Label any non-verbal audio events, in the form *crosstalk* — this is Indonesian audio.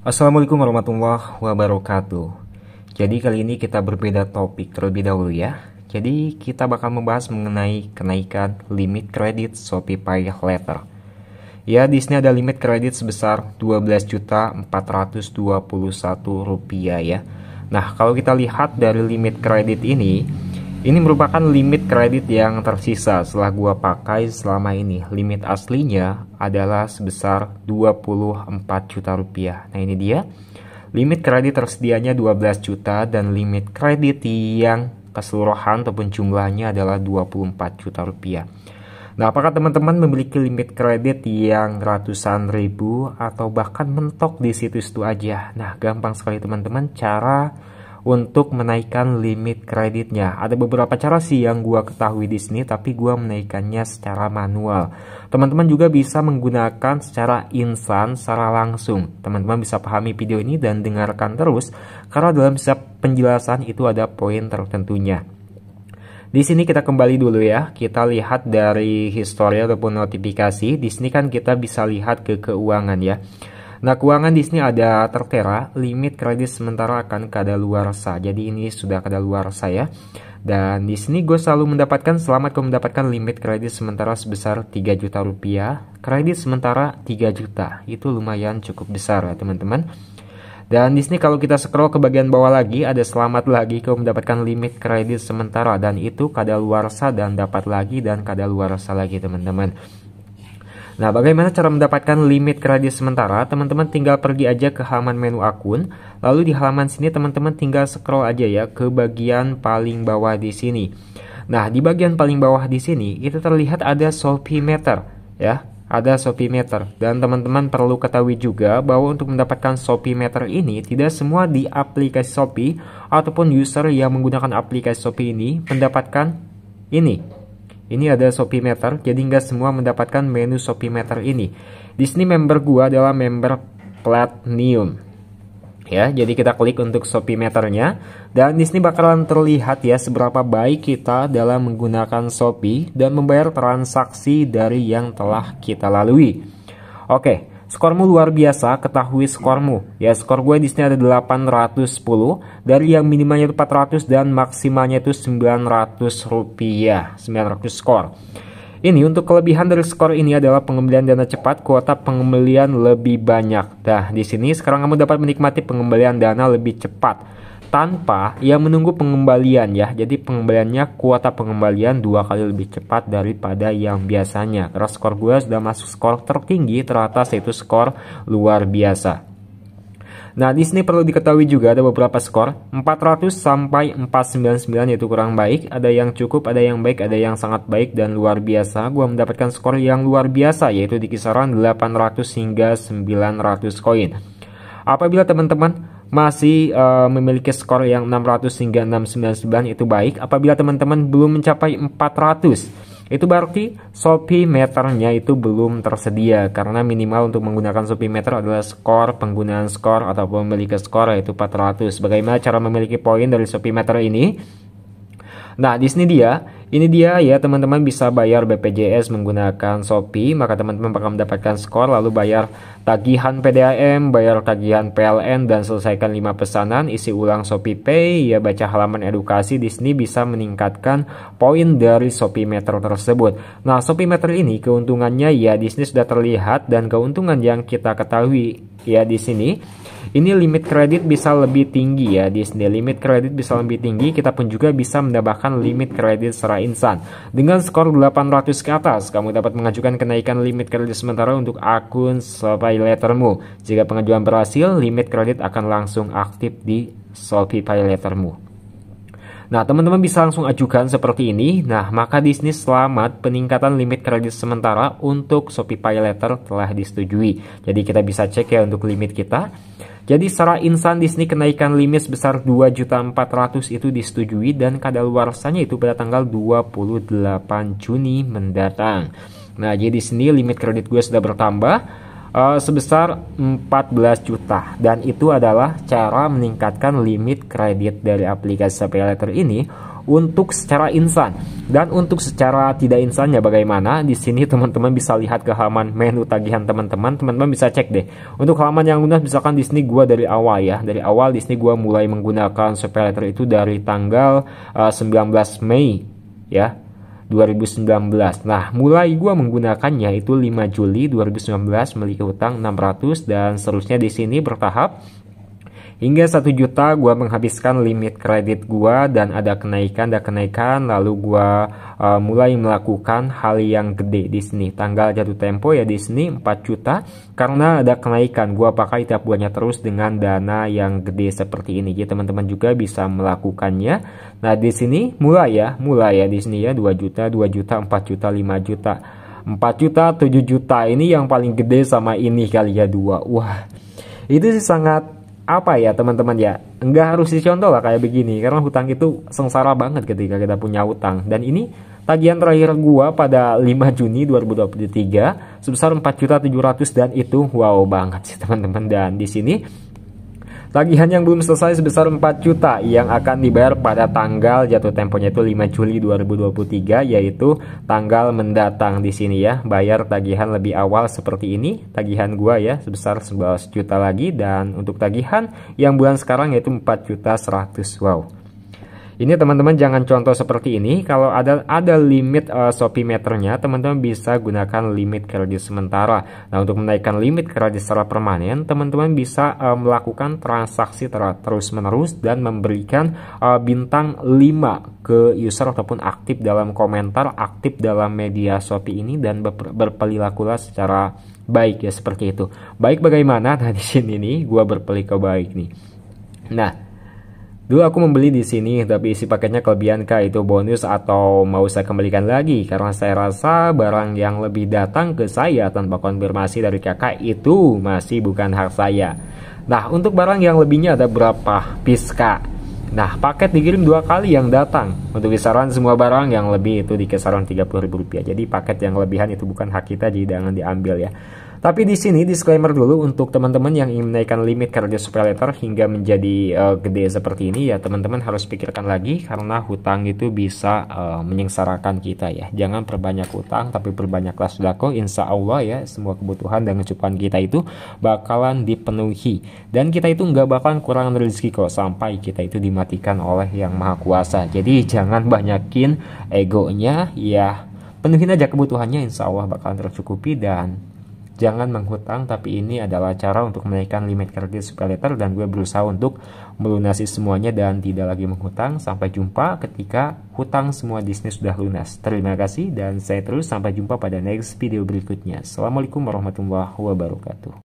Assalamualaikum warahmatullahi wabarakatuh. Jadi kali ini kita berbeda topik terlebih dahulu ya. Jadi kita bakal membahas mengenai kenaikan limit kredit Shopee Pay Letter. Ya, di sini ada limit kredit sebesar rp rupiah ya. Nah, kalau kita lihat dari limit kredit ini, ini merupakan limit kredit yang tersisa setelah gua pakai selama ini. Limit aslinya adalah sebesar 24 juta rupiah. Nah ini dia. Limit kredit tersedianya 12 juta dan limit kredit yang keseluruhan ataupun jumlahnya adalah 24 juta rupiah. Nah, apakah teman-teman memiliki limit kredit yang ratusan ribu atau bahkan mentok di situ-situ aja? Nah, gampang sekali teman-teman cara untuk menaikkan limit kreditnya. Ada beberapa cara sih yang gua ketahui di sini tapi gua menaikkannya secara manual. Teman-teman juga bisa menggunakan secara instan secara langsung. Teman-teman bisa pahami video ini dan dengarkan terus karena dalam setiap penjelasan itu ada poin tertentunya. Di sini kita kembali dulu ya. Kita lihat dari histori ataupun notifikasi. Di sini kan kita bisa lihat ke keuangan ya. Nah, keuangan di sini ada tertera limit kredit sementara akan luar sah. Jadi ini sudah kadaluarsa ya. Dan di sini gue selalu mendapatkan selamat kau mendapatkan limit kredit sementara sebesar 3 juta rupiah. Kredit sementara 3 juta. Itu lumayan cukup besar ya, teman-teman. Dan di sini kalau kita scroll ke bagian bawah lagi ada selamat lagi kau mendapatkan limit kredit sementara dan itu kadaluarsa dan dapat lagi dan kadaluarsa lagi teman-teman. Nah, bagaimana cara mendapatkan limit ke radius sementara? Teman-teman tinggal pergi aja ke halaman menu akun, lalu di halaman sini teman-teman tinggal scroll aja ya ke bagian paling bawah di sini. Nah, di bagian paling bawah di sini kita terlihat ada Shopee-meter ya. Ada Shopee meter dan teman-teman perlu ketahui juga bahwa untuk mendapatkan Shopee meter ini tidak semua di aplikasi Shopee ataupun user yang menggunakan aplikasi Shopee ini mendapatkan ini ini ada Shopee Meter, jadi nggak semua mendapatkan menu Shopee Meter ini. Di sini member gua adalah member Platinum. Ya, jadi kita klik untuk Shopee Meternya dan di sini bakalan terlihat ya seberapa baik kita dalam menggunakan Shopee dan membayar transaksi dari yang telah kita lalui. Oke, Skormu luar biasa, ketahui skormu. Ya, skor gue di sini ada 810 dari yang minimalnya itu 400 dan maksimalnya itu 900 rupiah, 900 skor. Ini untuk kelebihan dari skor ini adalah pengembalian dana cepat, kuota pengembalian lebih banyak. Nah, di sini sekarang kamu dapat menikmati pengembalian dana lebih cepat tanpa ia menunggu pengembalian ya. Jadi pengembaliannya kuota pengembalian dua kali lebih cepat daripada yang biasanya. Karena skor gue sudah masuk skor tertinggi teratas yaitu skor luar biasa. Nah, di sini perlu diketahui juga ada beberapa skor 400 sampai 499 yaitu kurang baik, ada yang cukup, ada yang baik, ada yang sangat baik dan luar biasa. Gua mendapatkan skor yang luar biasa yaitu di kisaran 800 hingga 900 koin. Apabila teman-teman masih uh, memiliki skor yang 600 hingga 699 itu baik. Apabila teman-teman belum mencapai 400, itu berarti Shopee meternya itu belum tersedia karena minimal untuk menggunakan Shopee meter adalah skor penggunaan skor ataupun memiliki skor yaitu 400. Bagaimana cara memiliki poin dari Shopee meter ini? Nah, di sini dia ini dia ya teman-teman bisa bayar BPJS menggunakan Shopee maka teman-teman akan mendapatkan skor lalu bayar tagihan PDAM, bayar tagihan PLN dan selesaikan 5 pesanan isi ulang Shopee Pay ya baca halaman edukasi di sini bisa meningkatkan poin dari Shopee Meter tersebut. Nah Shopee Meter ini keuntungannya ya di sini sudah terlihat dan keuntungan yang kita ketahui ya di sini ini limit kredit bisa lebih tinggi ya Di sini Limit kredit bisa lebih tinggi, kita pun juga bisa mendapatkan limit kredit secara insan. Dengan skor 800 ke atas, kamu dapat mengajukan kenaikan limit kredit sementara untuk akun lettermu. Jika pengajuan berhasil, limit kredit akan langsung aktif di lettermu. Nah, teman-teman bisa langsung ajukan seperti ini. Nah, maka Disney selamat peningkatan limit kredit sementara untuk Shopee Pay Letter telah disetujui. Jadi kita bisa cek ya untuk limit kita. Jadi secara insan Disney kenaikan limit sebesar 2.400 itu disetujui dan kadaluarsanya itu pada tanggal 28 Juni mendatang. Nah, jadi di sini limit kredit gue sudah bertambah uh, sebesar 14 juta dan itu adalah cara meningkatkan limit kredit dari aplikasi Shopee ini untuk secara insan dan untuk secara tidak insannya bagaimana di sini teman-teman bisa lihat ke halaman menu tagihan teman-teman teman-teman bisa cek deh untuk halaman yang lunas misalkan di sini gua dari awal ya dari awal di sini gua mulai menggunakan Shopee itu dari tanggal uh, eh, 19 Mei ya 2019. Nah, mulai gue menggunakannya itu 5 Juli 2019 memiliki utang 600 dan seterusnya di sini bertahap Hingga satu juta gue menghabiskan limit kredit gue dan ada kenaikan ada kenaikan lalu gue uh, mulai melakukan hal yang gede di sini. Tanggal jatuh tempo ya di sini 4 juta karena ada kenaikan gue pakai tiap bulannya terus dengan dana yang gede seperti ini. Jadi teman-teman juga bisa melakukannya. Nah di sini mulai ya mulai ya di sini ya 2 juta 2 juta 4 juta 5 juta. 4 juta 7 juta ini yang paling gede sama ini kali ya dua. Wah itu sih sangat apa ya teman-teman ya nggak harus dicontoh lah kayak begini karena hutang itu sengsara banget ketika kita punya hutang dan ini tagihan terakhir gua pada 5 Juni 2023 sebesar juta 4.700 dan itu wow banget sih *laughs* teman-teman dan di sini Tagihan yang belum selesai sebesar 4 juta yang akan dibayar pada tanggal jatuh temponya itu 5 Juli 2023 yaitu tanggal mendatang di sini ya. Bayar tagihan lebih awal seperti ini, tagihan gua ya sebesar 11 juta lagi dan untuk tagihan yang bulan sekarang yaitu 4 juta 100. Wow. Ini teman-teman jangan contoh seperti ini. Kalau ada ada limit uh, Shopee meternya, teman-teman bisa gunakan limit kredit sementara. Nah, untuk menaikkan limit kredit secara permanen, teman-teman bisa uh, melakukan transaksi ter terus-menerus dan memberikan uh, bintang 5 ke user ataupun aktif dalam komentar, aktif dalam media Shopee ini dan ber berperilakulah secara baik ya seperti itu. Baik bagaimana? Nah, di sini nih gua ke baik nih. Nah, Dulu aku membeli di sini, tapi isi paketnya kelebihan kah itu bonus atau mau saya kembalikan lagi? Karena saya rasa barang yang lebih datang ke saya tanpa konfirmasi dari kakak itu masih bukan hak saya. Nah, untuk barang yang lebihnya ada berapa piece Nah, paket dikirim dua kali yang datang. Untuk kisaran semua barang yang lebih itu di kisaran rp rupiah Jadi paket yang lebihan itu bukan hak kita, jadi jangan diambil ya. Tapi di sini disclaimer dulu untuk teman-teman yang ingin menaikkan limit kardio superletter hingga menjadi uh, gede seperti ini ya teman-teman harus pikirkan lagi karena hutang itu bisa uh, menyengsarakan kita ya. Jangan perbanyak hutang tapi perbanyaklah sodako insya Allah ya semua kebutuhan dan kecukupan kita itu bakalan dipenuhi dan kita itu nggak bakalan kurang rezeki kok sampai kita itu dimatikan oleh yang maha kuasa. Jadi jangan banyakin egonya ya penuhin aja kebutuhannya insya Allah bakalan tercukupi dan jangan menghutang tapi ini adalah cara untuk menaikkan limit kredit Supeletter dan gue berusaha untuk melunasi semuanya dan tidak lagi menghutang sampai jumpa ketika hutang semua bisnis sudah lunas terima kasih dan saya terus sampai jumpa pada next video berikutnya Assalamualaikum warahmatullahi wabarakatuh